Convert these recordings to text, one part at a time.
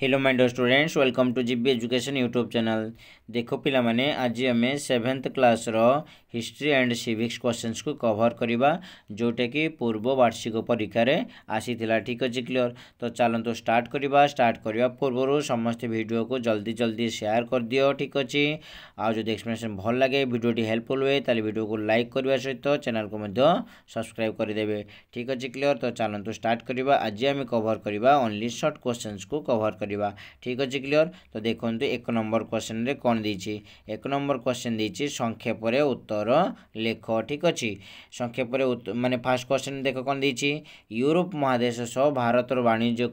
hello my dear students welcome to GB education YouTube channel देखो पिलाମାନେ ଆଜି ଆମେ 7th କ୍ଲାସର ହିଷ୍ଟ୍ରି ଆଣ୍ଡ ସିଭିକ୍ସ क्वेश्चंसକୁ କଭର କରିବା ଯେଉଁଟାକି ପୂର୍ବ ବାର୍ଷିକ ପରୀକ୍ଷାରେ ଆସିଥିଲା ଠିକ୍ ଅଛି କ୍ଲିୟର ତ ଚାଲନ୍ତୁ ଷ୍ଟାର୍ଟ କରିବା ଷ୍ଟାର୍ଟ କରିବା ପୂର୍ବରୁ ସମସ୍ତେ ଭିଡ଼ିଓକୁ ଜଲ୍ଦି ଜଲ୍ଦି ସେୟାର କରିଦିଅ ଠିକ୍ ଅଛି ଆଉ ଯଦି ଏକ୍ସପ୍ଲେନେସନ୍ ଭଲ ଲାଗେ ଭିଡ଼ିଓଟି ହେଲ୍ପଫୁଲ୍ ହୁଏ ତାହେଲେ ଭିଡ଼ିଓକୁ ଲାଇକ୍ କରିବା ସହିତ ଚ୍ୟାନେଲକୁ ମଧ୍ୟ ସବସ୍କ୍ରାଇବ୍ କରିଦେବେ ଠିକ୍ ଅଛି କ୍ଲିୟର ତ ଚାଲନ୍ତୁ ଷ୍ଟାର୍ଟ କରିବା ଆଜି ଆମେ କଭର କରିବା ଓନ୍ଲି ସର୍ଟ କ୍ୱେଶ୍ଚନ୍ସକୁ କଭର କରିବା କରିବା ଠିକ୍ ଅଛି କ୍ଲିଅର୍ ତ ଦେଖନ୍ତୁ ଏକ ନମ୍ବର କ୍ୱେଶ୍ଚନ୍ରେ କ'ଣ ଦେଇଛି ଏକ ନମ୍ବର କ୍ୱେଶ୍ଚନ୍ ଦେଇଛି ସଂକ୍ଷେପରେ ଉତ୍ତର ଲେଖ ଠିକ୍ ଅଛି ସଂକ୍ଷେପରେ ମାନେ ଫାର୍ଷ୍ଟ କ୍ୱେଶ୍ଚନ୍ ଦେଖ କ'ଣ ଦେଇଛି ୟୁରୋପ ମହାଦେଶ ସହ ଭାରତର ବାଣିଜ୍ୟ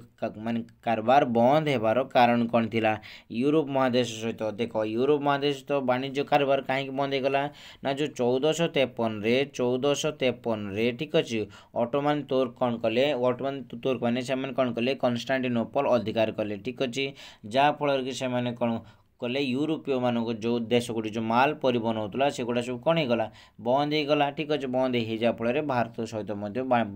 ମାନେ କାରବାର ବନ୍ଦ ହେବାର କାରଣ କ'ଣ ଥିଲା ୟୁରୋପ ମହାଦେଶ ସହିତ ଦେଖ ୟୁରୋପ ମହାଦେଶ ସହିତ ବାଣିଜ୍ୟ କାରବାର କାହିଁକି ବନ୍ଦ ହେଇଗଲା ନା ଯେଉଁ ଚଉଦଶହ ତେପନରେ ଚଉଦଶହ ତେପନରେ ଠିକ୍ ଅଛି ଅଟୋମାନ ତୁର୍କ କ'ଣ କଲେ ଅଟୋମାନ ତୁର୍କମାନେ ସେମାନେ କ'ଣ କଲେ କନଷ୍ଟାଣ୍ଟିନୋପଲ୍ ଅଧିକାର କଲେ ଠିକ୍ ଅଛି ଯାହାଫଳରେ କି ସେମାନେ କ'ଣ कले यूरोपय मान जो देश गुड़ी जो माल पर होता सब कौन होगा बंद होगा ठीक अच्छे बंद हो जा फल भारत सहित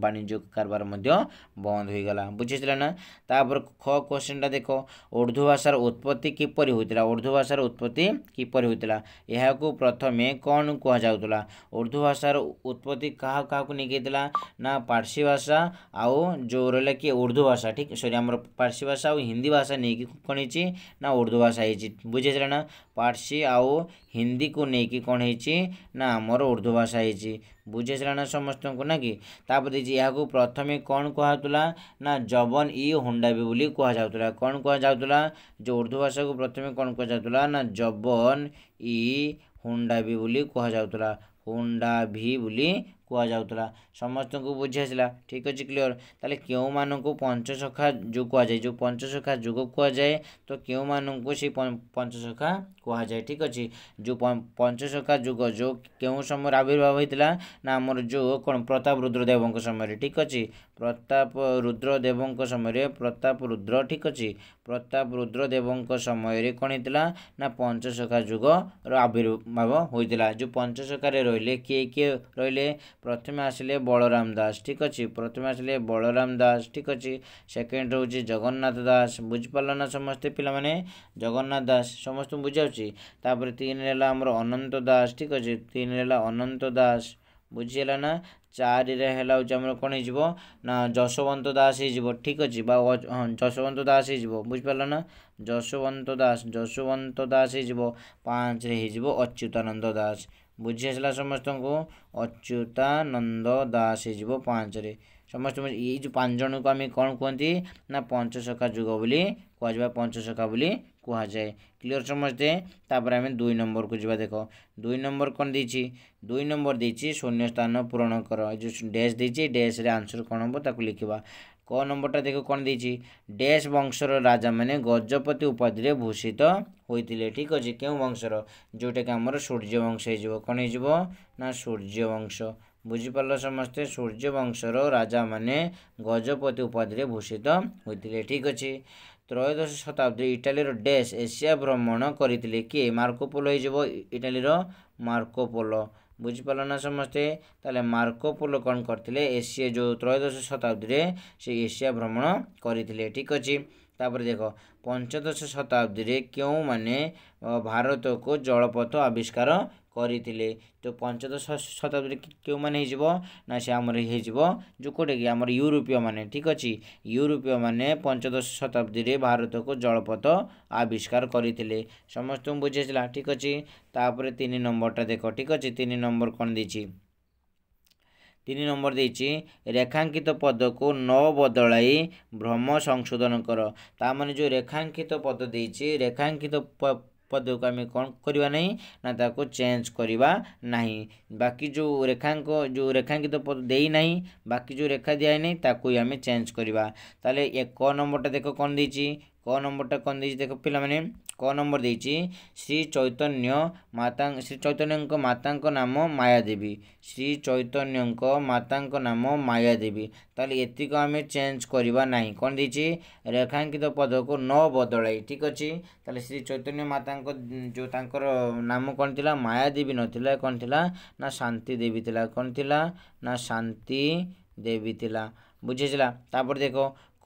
वाणिज्य कारबार बंद हो गला बुझे ना तापर ख क्वेश्चन टा देख उर्दू भाषार उत्पत्ति किपर होता उर्दू भाषार उत्पत्ति किपर होता यह प्रथम कौन कह जाऊला उर्धु भाषार उत्पत्ति क्या क्या निकला ना पारसी भाषा आउ जो रहा कि उर्दू भाषा ठीक सरी आम पारसी भाषा आ हिंदी भाषा नहीं कौन ना उर्धु भाषा है ବୁଝିହେଲା ନା ପାର୍ସି ଆଉ ହିନ୍ଦୀକୁ ନେଇକି କ'ଣ ହେଇଛି ନା ଆମର ଉର୍ଦ୍ଧୁ ଭାଷା ହେଇଛି ବୁଝିହେଲା ନା ସମସ୍ତଙ୍କୁ ନା କି ତାପରେ ଦେଇଛି ଏହାକୁ ପ୍ରଥମେ କ'ଣ କୁହାହେଉଥିଲା ନା ଜବନ ଇ ହୁଣ୍ଡାବି ବୋଲି କୁହାଯାଉଥିଲା କ'ଣ କୁହାଯାଉଥିଲା ଯେଉଁ ଉର୍ଦ୍ଧୁ ଭାଷାକୁ ପ୍ରଥମେ କ'ଣ କୁହାଯାଉଥିଲା ନା ଜବନ ଇ ହୁଣ୍ଡାବି ବୋଲି କୁହାଯାଉଥିଲା ହୁଣ୍ଡାଭି ବୋଲି କୁହାଯାଉଥିଲା ସମସ୍ତଙ୍କୁ ବୁଝିଆସିଲା ଠିକ୍ ଅଛି କ୍ଲିଅର୍ ତାହେଲେ କେଉଁମାନଙ୍କୁ ପଞ୍ଚସଖା ଯୋଗ କୁହାଯାଏ ଯେଉଁ ପଞ୍ଚସଖା ଯୋଗ କୁହାଯାଏ ତ କେଉଁମାନଙ୍କୁ ସେଇ ପଞ୍ଚସଖା କୁହାଯାଏ ଠିକ୍ ଅଛି ଯେଉଁ ପଞ୍ଚସଖା ଯୁଗ ଯେଉଁ କେଉଁ ସମୟରେ ଆବିର୍ଭାବ ହୋଇଥିଲା ନା ଆମର ଯେଉଁ କ'ଣ ପ୍ରତାପ ରୁଦ୍ରଦେବଙ୍କ ସମୟରେ ଠିକ୍ ଅଛି ପ୍ରତାପ ରୁଦ୍ରଦେବଙ୍କ ସମୟରେ ପ୍ରତାପ ରୁଦ୍ର ଠିକ୍ ଅଛି ପ୍ରତାପ ରୁଦ୍ରଦେବଙ୍କ ସମୟରେ କ'ଣ ହେଇଥିଲା ନା ପଞ୍ଚସଖା ଯୁଗର ଆବିର୍ଭାବ ହୋଇଥିଲା ଯେଉଁ ପଞ୍ଚସଖାରେ ରହିଲେ କିଏ କିଏ ରହିଲେ ପ୍ରଥମେ ଆସିଲେ ବଳରାମ ଦାସ ଠିକ୍ ଅଛି ପ୍ରଥମେ ଆସିଲେ ବଳରାମ ଦାସ ଠିକ୍ ଅଛି ସେକେଣ୍ଡ ରହୁଛି ଜଗନ୍ନାଥ ଦାସ ବୁଝିପାରିଲ ନା ସମସ୍ତେ ପିଲାମାନେ ଜଗନ୍ନାଥ ଦାସ ସମସ୍ତଙ୍କୁ ବୁଝାଉଛି ତାପରେ ତିନି ହେଲା ଆମର ଅନନ୍ତ ଦାସ ଠିକ୍ ଅଛି ତିନି ହେଲା ଅନନ୍ତ ଦାସ बुझिहाल चारिउँछ कन्जोन्त दास ठीक ठिक अब जसोन्त दास हैज बुझि पारा जसोन्त दास यशोन्त दास हैज पाँचले है अच्युतानन्द दास बुझिआसला समस्त अच्युतानन्द दास हो पा ସମସ୍ତେ ଏଇ ଯେଉଁ ପାଞ୍ଚ ଜଣଙ୍କୁ ଆମେ କ'ଣ କୁହନ୍ତି ନା ପଞ୍ଚସଖା ଯୁଗ ବୋଲି କୁହାଯିବା ପଞ୍ଚସଖା ବୋଲି କୁହାଯାଏ କ୍ଲିଅର ସମସ୍ତେ ତାପରେ ଆମେ ଦୁଇ ନମ୍ବରକୁ ଯିବା ଦେଖ ଦୁଇ ନମ୍ବର କ'ଣ ଦେଇଛି ଦୁଇ ନମ୍ବର ଦେଇଛି ଶୂନ୍ୟ ସ୍ଥାନ ପୂରଣ କର ଏ ଯେଉଁ ଡ୍ୟାସ୍ ଦେଇଛି ଡ୍ୟାସ୍ରେ ଆନ୍ସର୍ କ'ଣ ହେବ ତାକୁ ଲେଖିବା ক নম্বরটা দেখো କ'ଣ ଦେଇଛି ଡେସ୍ ବଂଶର ରାଜାମାନେ ଗଜପତି ଉପାଧିରେ ଭୂଷିତ ହୋଇଥିଲେ ଠିକ୍ ଅଛି କେଉଁ ବଂଶର ଯେଉଁଟାକି ଆମର ସୂର୍ଯ୍ୟବଂଶ ହେଇଯିବ କ'ଣ ହେଇଯିବ ନା ସୂର୍ଯ୍ୟବଂଶ ବୁଝିପାରିଲ ସମସ୍ତେ ସୂର୍ଯ୍ୟବଂଶର ରାଜାମାନେ ଗଜପତି ଉପାଧିରେ ଭୂଷିତ ହୋଇଥିଲେ ଠିକ୍ ଅଛି ତ୍ରୟୋଦଶ ଶତାବ୍ଦୀ ଇଟାଲୀର ଡେସ୍ ଏସିଆ ଭ୍ରମଣ କରିଥିଲେ କିଏ ମାର୍କୋପୋଲୋ ହେଇଯିବ ଇଟାଲୀର ମାର୍କୋପୋଲୋ ବୁଝିପାରିଲ ନା ସମସ୍ତେ ତାହେଲେ ମାର୍କୋପୋଲୋ କ'ଣ କରିଥିଲେ ଏସିଆ ଯେଉଁ ତ୍ରୟୋଦଶ ଶତାବ୍ଦୀରେ ସେ ଏସିଆ ଭ୍ରମଣ କରିଥିଲେ ଠିକ୍ ଅଛି ତାପରେ ଦେଖ ପଞ୍ଚଦଶ ଶତାବ୍ଦୀରେ କେଉଁମାନେ ଭାରତକୁ ଜଳପଥ ଆବିଷ୍କାର କରିଥିଲେ ତ ପଞ୍ଚଦଶ ଶତାବ୍ଦୀରେ କେଉଁମାନେ ହେଇଯିବ ନା ସେ ଆମର ହେଇଯିବ ଯେଉଁ କେଉଁଟାକି ଆମର ୟୁରୋପୀୟମାନେ ଠିକ୍ ଅଛି ୟୁରୋପୀୟମାନେ ପଞ୍ଚଦଶ ଶତାବ୍ଦୀରେ ଭାରତକୁ ଜଳପଥ ଆବିଷ୍କାର କରିଥିଲେ ସମସ୍ତଙ୍କୁ ବୁଝିଥିଲା ଠିକ୍ ଅଛି ତାପରେ ତିନି ନମ୍ବରଟା ଦେଖ ଠିକ୍ ଅଛି ତିନି ନମ୍ବର କ'ଣ ଦେଇଛି ତିନି ନମ୍ବର ଦେଇଛି ରେଖାଙ୍କିତ ପଦକୁ ନ ବଦଳାଇ ଭ୍ରମ ସଂଶୋଧନ କର ତା ମାନେ ଯେଉଁ ରେଖାଙ୍କିତ ପଦ ଦେଇଛି ରେଖାଙ୍କିତ ପଦକୁ ଆମେ କ'ଣ କରିବା ନାହିଁ ନା ତାକୁ ଚେଞ୍ଜ କରିବା ନାହିଁ ବାକି ଯେଉଁ ରେଖାଙ୍କ ଯେଉଁ ରେଖାଙ୍କିତ ପଦ ଦେଇନାହିଁ ବାକି ଯେଉଁ ରେଖା ଦିଆହେଇନାହିଁ ତାକୁ ଆମେ ଚେଞ୍ଜ କରିବା ତାହେଲେ ଏକ ନମ୍ବରଟା ଦେଖ କ'ଣ ଦେଇଛି କ ନମ୍ବରଟା କ'ଣ ଦେଇଛି ଦେଖ ପିଲାମାନେ କ ନମ୍ବର ଦେଇଛି ଶ୍ରୀ ଚୈତନ୍ୟ ମାତା ଶ୍ରୀ ଚୈତନ୍ୟଙ୍କ ମାତାଙ୍କ ନାମ ମାୟାଦେବୀ ଶ୍ରୀ ଚୈତନ୍ୟଙ୍କ ମାତାଙ୍କ ନାମ ମାୟାଦେବୀ ତାହେଲେ ଏତିକ ଆମେ ଚେଞ୍ଜ କରିବା ନାହିଁ କ'ଣ ଦେଇଛି ରେଖାଙ୍କିତ ପଦକୁ ନ ବଦଳାଇ ଠିକ୍ ଅଛି ତାହେଲେ ଶ୍ରୀ ଚୈତନ୍ୟ ମାତାଙ୍କ ଯେଉଁ ତାଙ୍କର ନାମ କ'ଣ ଥିଲା ମାୟାଦେବୀ ନଥିଲା କ'ଣ ଥିଲା ନା ଶାନ୍ତି ଦେବୀ ଥିଲା କ'ଣ ଥିଲା ନା ଶାନ୍ତି ଦେବୀ ଥିଲା ବୁଝିଥିଲା ତାପରେ ଦେଖ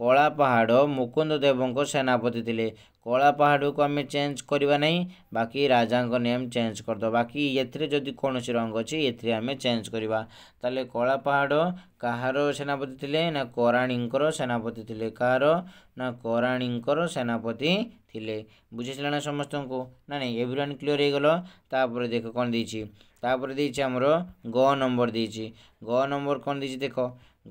କଳାପାହାଡ଼ ମୁକୁନ୍ଦଦେବଙ୍କ ସେନାପତି ଥିଲେ କଳାପାହାଡ଼କୁ ଆମେ ଚେଞ୍ଜ କରିବା ନାହିଁ ବାକି ରାଜାଙ୍କ ନେମ୍ ଚେଞ୍ଜ କରିଦେବା ବାକି ଏଥିରେ ଯଦି କୌଣସି ରଙ୍ଗ ଅଛି ଏଥିରେ ଆମେ ଚେଞ୍ଜ କରିବା ତାହେଲେ କଳାପାହାଡ଼ କାହାର ସେନାପତି ଥିଲେ ନା କରାଣୀଙ୍କର ସେନାପତି ଥିଲେ କାହାର ନା କରାଣୀଙ୍କର ସେନାପତି ଥିଲେ ବୁଝିଥିଲା ନା ସମସ୍ତଙ୍କୁ ନା ନାହିଁ ଏଭ୍ରିୱାନ୍ କ୍ଲିଅର୍ ହେଇଗଲ ତାପରେ ଦେଖ କ'ଣ ଦେଇଛି ତାପରେ ଦେଇଛି ଆମର ଗ ନମ୍ବର ଦେଇଛି ଗ ନମ୍ବର କ'ଣ ଦେଇଛି ଦେଖ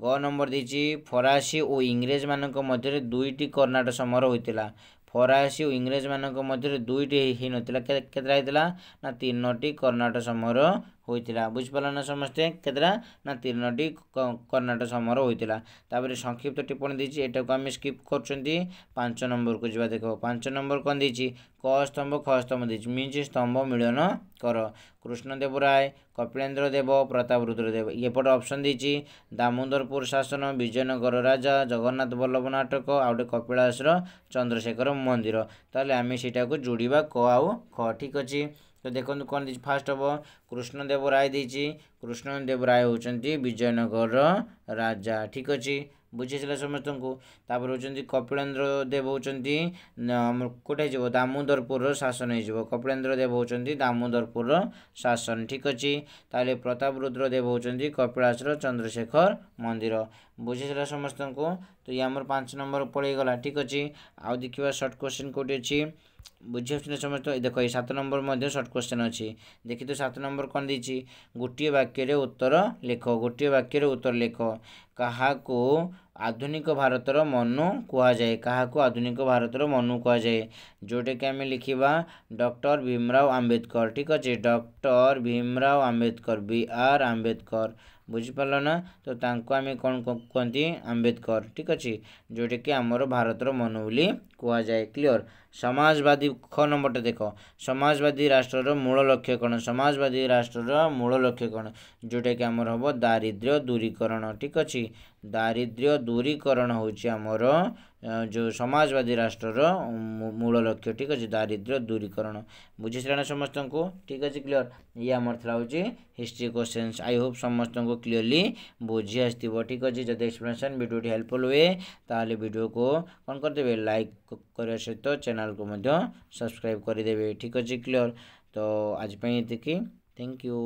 ଗ ନମ୍ବର ଦେଇଛି ଫରାସୀ ଓ ଇଂରେଜମାନଙ୍କ ମଧ୍ୟରେ ଦୁଇଟି କର୍ଣ୍ଣାଟକ ସମର ହୋଇଥିଲା ଫରାସୀ ଓ ଇଂରେଜମାନଙ୍କ ମଧ୍ୟରେ ଦୁଇଟି ହୋଇନଥିଲା କେତେଟା ହୋଇଥିଲା ନା ତିନୋଟି କର୍ଣ୍ଣାଟକ ସମର ହୋଇଥିଲା ବୁଝିପାରିଲ ନା ସମସ୍ତେ କେତେଟା ନା ତିନୋଟି କର୍ଣ୍ଣାଟକ ସମର ହୋଇଥିଲା ତା'ପରେ ସଂକ୍ଷିପ୍ତ ଟିପ୍ପଣୀ ଦେଇଛି ଏଇଟାକୁ ଆମେ ସ୍କିପ୍ କରୁଛନ୍ତି ପାଞ୍ଚ ନମ୍ବରକୁ ଯିବା ଦେଖ ପାଞ୍ଚ ନମ୍ବର କ'ଣ ଦେଇଛି କ ସ୍ତମ୍ଭ ଖ ସ୍ତମ୍ଭ ଦେଇଛି ମିଞ୍ଚି ସ୍ତମ୍ଭ ମିଳନ କର କୃଷ୍ଣ ଦେବ ରାୟ କପିଳେନ୍ଦ୍ର ଦେବ ପ୍ରତାପ ରୁଦ୍ର ଦେବ ଏପଟେ ଅପସନ୍ ଦେଇଛି ଦାମୋଦରପୁର ଶାସନ ବିଜୟନଗର ରାଜା ଜଗନ୍ନାଥ ବଲ୍ଲଭ ନାଟକ ଆଉ ଗୋଟେ କପିଳାସର ଚନ୍ଦ୍ରଶେଖର ମନ୍ଦିର ତାହେଲେ ଆମେ ସେଇଟାକୁ ଯୋଡ଼ିବା କ ଆଉ ଖ ଠିକ୍ ଅଛି ତ ଦେଖନ୍ତୁ କ'ଣ ଦେଇଛି ଫାର୍ଷ୍ଟ ହେବ କୃଷ୍ଣଦେବ ରାୟ ଦେଇଛି କୃଷ୍ଣଦେବ ରାୟ ହେଉଛନ୍ତି ବିଜୟନଗରର ରାଜା ଠିକ୍ ଅଛି ବୁଝିଥିଲା ସମସ୍ତଙ୍କୁ ତାପରେ ହେଉଛନ୍ତି କପିଳେନ୍ଦ୍ର ଦେବ ହେଉଛନ୍ତି କୋଟେ ହେଇଯିବ ଦାମୋଦରପୁରର ଶାସନ ହେଇଯିବ କପିଳେନ୍ଦ୍ର ଦେବ ହେଉଛନ୍ତି ଦାମୋଦରପୁରର ଶାସନ ଠିକ୍ ଅଛି ତାହେଲେ ପ୍ରତାପ ରୁଦ୍ର ଦେବ ହେଉଛନ୍ତି କପିଳାସର ଚନ୍ଦ୍ରଶେଖର ମନ୍ଦିର ବୁଝିଥିଲା ସମସ୍ତଙ୍କୁ ତ ଇଏ ଆମର ପାଞ୍ଚ ନମ୍ବର ପଳେଇଗଲା ଠିକ୍ ଅଛି ଆଉ ଦେଖିବା ସର୍ଟ କ୍ୱେଶ୍ଚିନ୍ କେଉଁଠି ଅଛି ବୁଝି ଆସୁଛନ୍ତି ସମସ୍ତ ଦେଖ ଏଇ ସାତ ନମ୍ବର ମଧ୍ୟ ସର୍ଟ କ୍ୱେଶ୍ଚନ୍ ଅଛି ଦେଖି ତ ସାତ ନମ୍ବର କ'ଣ ଦେଇଛି ଗୋଟିଏ ବାକ୍ୟରେ ଉତ୍ତର ଲେଖ ଗୋଟିଏ ବାକ୍ୟରେ ଉତ୍ତର ଲେଖ କାହାକୁ ଆଧୁନିକ ଭାରତର ମନୁ କୁହାଯାଏ କାହାକୁ ଆଧୁନିକ ଭାରତର ମନୁ କୁହାଯାଏ ଯେଉଁଟାକି ଆମେ ଲେଖିବା ଡକ୍ଟର ଭୀମରାଓ ଆମ୍ବେଦକର ଠିକ୍ ଅଛି doctor Bhimrao Ambedkar B R Ambedkar ବୁଝିପାରିଲ ନା ତ ତାଙ୍କୁ ଆମେ କ'ଣ କୁହନ୍ତି ଆମ୍ବେଦକର ଠିକ୍ ଅଛି ଯେଉଁଟାକି ଆମର ଭାରତର ମନୁ ବୋଲି କୁହାଯାଏ କ୍ଲିଅର୍ ସମାଜବାଦୀ ଖ ନମ୍ବରଟା ଦେଖ ସମାଜବାଦୀ ରାଷ୍ଟ୍ରର ମୂଳ ଲକ୍ଷ୍ୟ କ'ଣ ସମାଜବାଦୀ ରାଷ୍ଟ୍ରର ମୂଳ ଲକ୍ଷ୍ୟ କ'ଣ ଯେଉଁଟାକି ଆମର ହେବ ଦାରିଦ୍ର୍ୟ ଦୂରୀକରଣ ଠିକ୍ ଅଛି ଦାରିଦ୍ର୍ୟ ଦୂରୀକରଣ ହେଉଛି ଆମର ଯେଉଁ ସମାଜବାଦୀ ରାଷ୍ଟ୍ରର ମୂଳ ଲକ୍ଷ୍ୟ ଠିକ୍ ଅଛି ଦାରିଦ୍ର୍ୟ ଦୂରୀକରଣ ବୁଝିସାରିଲାଣି ସମସ୍ତଙ୍କୁ ଠିକ୍ ଅଛି କ୍ଲିଅର୍ ଇଏ ଆମର ଥିଲା ହେଉଛି ହିଷ୍ଟ୍ରି କୋଶ୍ଚେନ୍ସ ଆଇ ହୋପ୍ ସମସ୍ତଙ୍କୁ କ୍ଲିଅରଲି ବୁଝି ଆସିଥିବ ଠିକ୍ ଅଛି ଯଦି ଏକ୍ସପ୍ଲେନେସନ୍ ଭିଡ଼ିଓଟି ହେଲ୍ପଫୁଲ୍ ହୁଏ ତାହେଲେ ଭିଡ଼ିଓକୁ କ'ଣ କରିଦେବେ ଲାଇକ୍ କରିବା ସହିତ ଚ୍ୟାନେଲ୍ ଚ୍ୟାନେଲ୍କୁ ମଧ୍ୟ ସବସ୍କ୍ରାଇବ୍ କରିଦେବେ ଠିକ୍ ଅଛି କ୍ଲିଅର୍ ତ ଆଜି ପାଇଁ ଏତିକି ଥ୍ୟାଙ୍କ ୟୁ